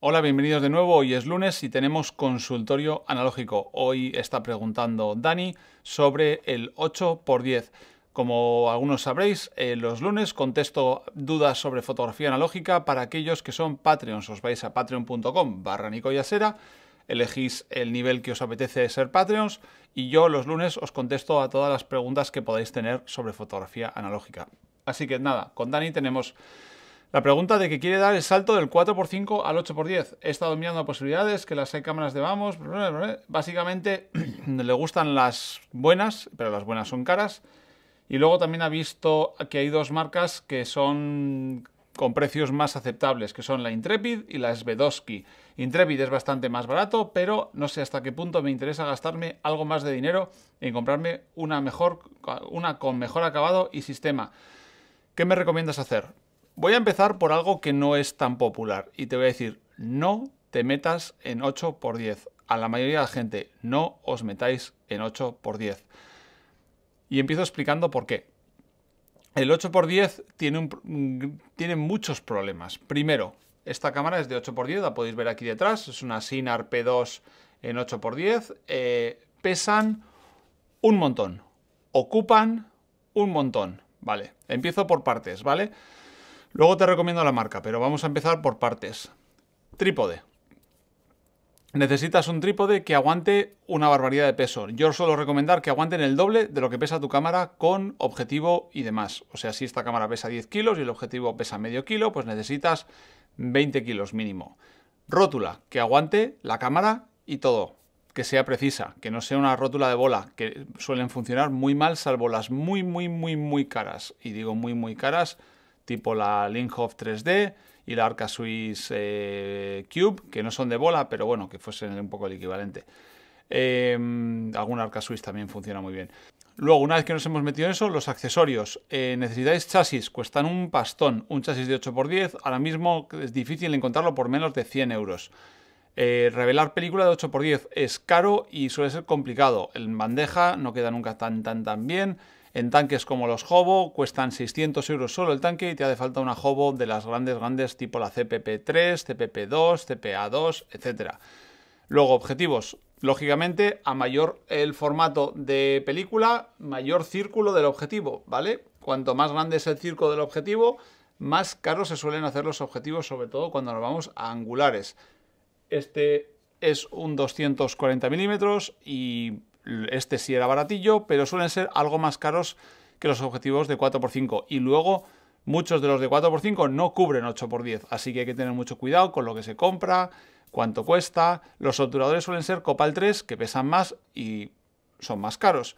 Hola, bienvenidos de nuevo. Hoy es lunes y tenemos consultorio analógico. Hoy está preguntando Dani sobre el 8x10. Como algunos sabréis, eh, los lunes contesto dudas sobre fotografía analógica para aquellos que son Patreons. Os vais a patreon.com barra nicoyasera, elegís el nivel que os apetece ser Patreons y yo los lunes os contesto a todas las preguntas que podáis tener sobre fotografía analógica. Así que nada, con Dani tenemos la pregunta de que quiere dar el salto del 4x5 al 8x10. He estado mirando posibilidades, que las hay cámaras de vamos. Básicamente le gustan las buenas, pero las buenas son caras. Y luego también ha visto que hay dos marcas que son con precios más aceptables, que son la Intrepid y la Svedosky. Intrepid es bastante más barato, pero no sé hasta qué punto me interesa gastarme algo más de dinero en comprarme una mejor, una con mejor acabado y sistema. ¿Qué me recomiendas hacer? Voy a empezar por algo que no es tan popular y te voy a decir, no te metas en 8x10. A la mayoría de la gente, no os metáis en 8x10. Y empiezo explicando por qué. El 8x10 tiene, un, tiene muchos problemas. Primero, esta cámara es de 8x10, la podéis ver aquí detrás. Es una Sinar P2 en 8x10. Eh, pesan un montón. Ocupan un montón. Vale, empiezo por partes, ¿vale? vale Luego te recomiendo la marca, pero vamos a empezar por partes. Trípode. Necesitas un trípode que aguante una barbaridad de peso. Yo suelo recomendar que aguanten el doble de lo que pesa tu cámara con objetivo y demás. O sea, si esta cámara pesa 10 kilos y el objetivo pesa medio kilo, pues necesitas 20 kilos mínimo. Rótula, que aguante la cámara y todo. Que sea precisa, que no sea una rótula de bola, que suelen funcionar muy mal, salvo las muy, muy, muy, muy caras. Y digo muy, muy caras tipo la Linkhoff 3D y la Arca Swiss eh, Cube, que no son de bola, pero bueno, que fuesen un poco el equivalente. Em, alguna algún Arca Swiss también funciona muy bien. Luego, una vez que nos hemos metido en eso, los accesorios. Eh, necesitáis chasis, cuestan un pastón, un chasis de 8x10. Ahora mismo es difícil encontrarlo por menos de 100 euros. Eh, revelar película de 8x10 es caro y suele ser complicado. En bandeja no queda nunca tan tan tan bien en tanques como los Hobo, cuestan 600 euros solo el tanque y te hace falta una Hobo de las grandes, grandes tipo la CPP3, CPP2, CPA2, etc. Luego, objetivos. Lógicamente, a mayor el formato de película, mayor círculo del objetivo, ¿vale? Cuanto más grande es el círculo del objetivo, más caros se suelen hacer los objetivos, sobre todo cuando nos vamos a angulares. Este es un 240 milímetros y este sí era baratillo, pero suelen ser algo más caros que los objetivos de 4x5. Y luego muchos de los de 4x5 no cubren 8x10, así que hay que tener mucho cuidado con lo que se compra, cuánto cuesta. Los obturadores suelen ser Copal 3, que pesan más y son más caros.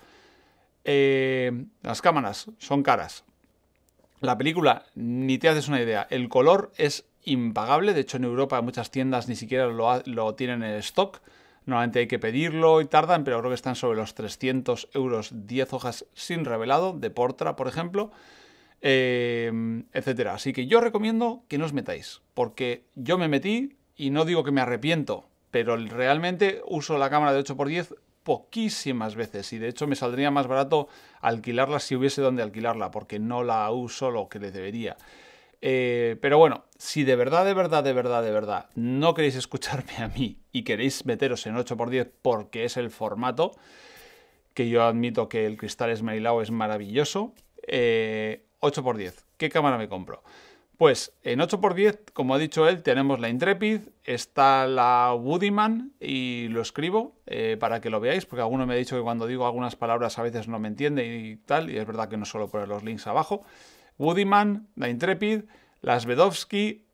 Eh, las cámaras son caras. La película, ni te haces una idea. El color es impagable, de hecho en Europa muchas tiendas ni siquiera lo, lo tienen en stock. Normalmente hay que pedirlo y tardan, pero creo que están sobre los 300 euros, 10 hojas sin revelado, de Portra, por ejemplo, eh, etcétera. Así que yo recomiendo que no os metáis, porque yo me metí y no digo que me arrepiento, pero realmente uso la cámara de 8x10 poquísimas veces y de hecho me saldría más barato alquilarla si hubiese donde alquilarla, porque no la uso lo que le debería. Eh, pero bueno, si de verdad, de verdad, de verdad, de verdad no queréis escucharme a mí y queréis meteros en 8x10 porque es el formato, que yo admito que el cristal esmerilado es maravilloso, 8x10, eh, ¿qué cámara me compro? Pues en 8x10, como ha dicho él, tenemos la Intrepid, está la Woodyman y lo escribo eh, para que lo veáis, porque alguno me ha dicho que cuando digo algunas palabras a veces no me entiende y tal, y es verdad que no suelo poner los links abajo. Woodyman, la Intrepid, la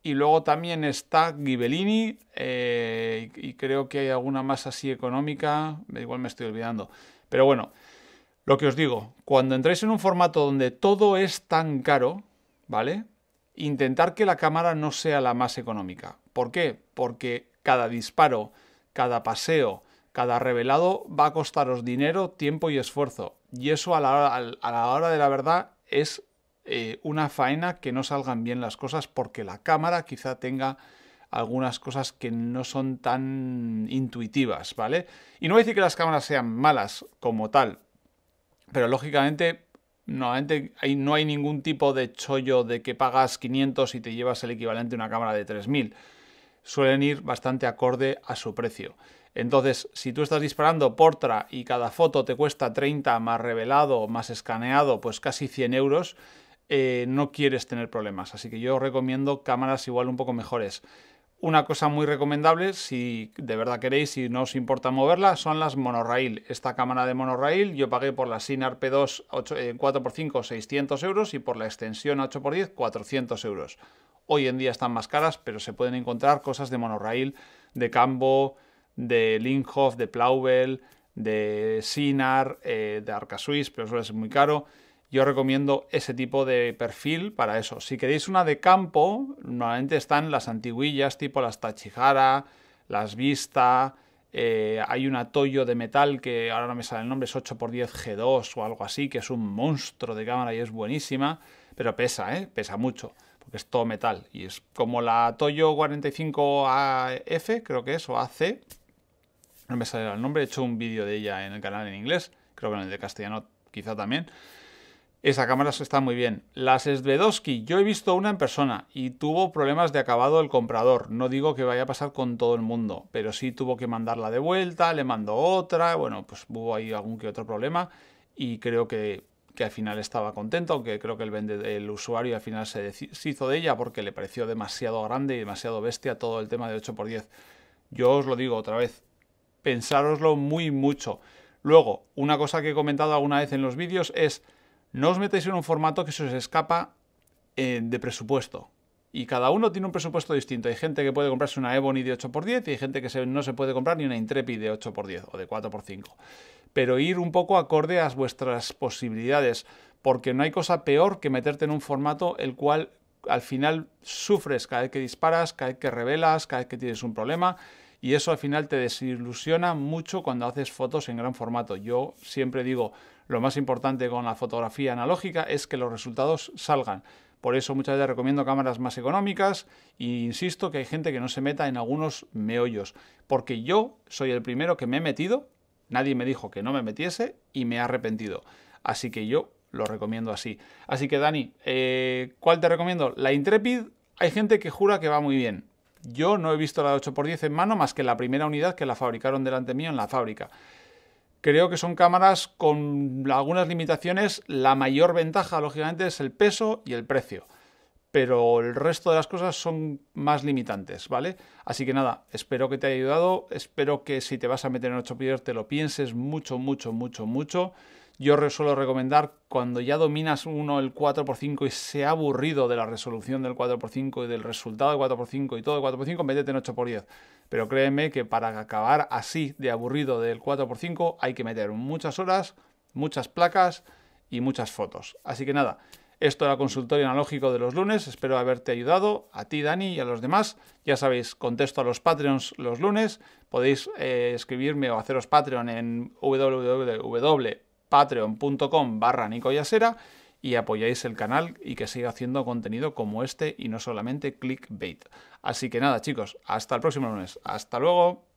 y luego también está Ghibellini eh, y creo que hay alguna más así económica, igual me estoy olvidando. Pero bueno, lo que os digo, cuando entréis en un formato donde todo es tan caro, ¿vale? Intentar que la cámara no sea la más económica. ¿Por qué? Porque cada disparo, cada paseo, cada revelado va a costaros dinero, tiempo y esfuerzo. Y eso a la hora de la verdad es eh, una faena que no salgan bien las cosas porque la cámara quizá tenga algunas cosas que no son tan intuitivas, ¿vale? Y no voy a decir que las cámaras sean malas como tal, pero lógicamente normalmente no hay ningún tipo de chollo de que pagas 500 y te llevas el equivalente a una cámara de 3000. Suelen ir bastante acorde a su precio. Entonces, si tú estás disparando Portra y cada foto te cuesta 30 más revelado, más escaneado, pues casi 100 euros, eh, no quieres tener problemas. Así que yo recomiendo cámaras igual un poco mejores. Una cosa muy recomendable, si de verdad queréis y no os importa moverla, son las monorail. Esta cámara de monorail yo pagué por la Sinar P2 4x5 600 euros y por la extensión 8x10 400 euros. Hoy en día están más caras, pero se pueden encontrar cosas de monorail, de Cambo, de Linkhoff, de Plauvel, de Sinar, eh, de Arca pero suele ser muy caro. Yo recomiendo ese tipo de perfil para eso. Si queréis una de campo, normalmente están las antiguillas tipo las Tachihara, las Vista, eh, hay una Toyo de metal que ahora no me sale el nombre, es 8x10 G2 o algo así, que es un monstruo de cámara y es buenísima, pero pesa, ¿eh? pesa mucho, porque es todo metal. Y es como la Toyo 45AF, creo que es, o AC, no me sale el nombre, he hecho un vídeo de ella en el canal en inglés, creo que en el de castellano quizá también. Esa cámara está muy bien. Las Svedosky, yo he visto una en persona y tuvo problemas de acabado el comprador. No digo que vaya a pasar con todo el mundo, pero sí tuvo que mandarla de vuelta, le mandó otra, bueno, pues hubo ahí algún que otro problema y creo que, al final estaba contento, aunque creo que el, usuario al final se hizo de ella porque le pareció demasiado grande y demasiado bestia todo el tema de 8x10. Yo os lo digo otra vez, pensároslo muy mucho. Luego, una cosa que he comentado alguna vez en los vídeos es no os metáis en un formato que se os escapa eh, de presupuesto. Y cada uno tiene un presupuesto distinto. Hay gente que puede comprarse una Ebony de 8x10 y hay gente que no se puede comprar ni una Intrepid de 8x10 o de 4x5. Pero ir un poco acorde a vuestras posibilidades, porque no hay cosa peor que meterte en un formato el cual al final sufres cada vez que disparas, cada vez que revelas, cada vez que tienes un problema y eso al final te desilusiona mucho cuando haces fotos en gran formato. Yo siempre digo, lo más importante con la fotografía analógica es que los resultados salgan. Por eso muchas veces recomiendo cámaras más económicas e insisto que hay gente que no se meta en algunos meollos, porque yo soy el primero que me he metido, nadie me dijo que no me metiese y me he arrepentido. Así que yo lo recomiendo así. Así que Dani, eh, ¿cuál te recomiendo? La Intrepid, hay gente que jura que va muy bien. Yo no he visto la 8x10 en mano más que la primera unidad que la fabricaron delante mío en la fábrica. Creo que son cámaras con algunas limitaciones. La mayor ventaja, lógicamente, es el peso y el precio. Pero el resto de las cosas son más limitantes, ¿vale? Así que nada, espero que te haya ayudado. Espero que si te vas a meter en 8x10 te lo pienses mucho, mucho, mucho, mucho yo suelo recomendar cuando ya dominas uno el 4x5 y se ha aburrido de la resolución del 4x5 y del resultado del 4x5 y todo el 4x5, métete en 8x10. Pero créeme que para acabar así de aburrido del 4x5 hay que meter muchas horas, muchas placas y muchas fotos. Así que nada, esto era consultorio analógico de los lunes. Espero haberte ayudado, a ti, Dani, y a los demás. Ya sabéis, contesto a los Patreons los lunes. Podéis eh, escribirme o haceros Patreon en www patreon.com barra yasera y apoyáis el canal y que siga haciendo contenido como este y no solamente clickbait. Así que nada chicos, hasta el próximo lunes. Hasta luego.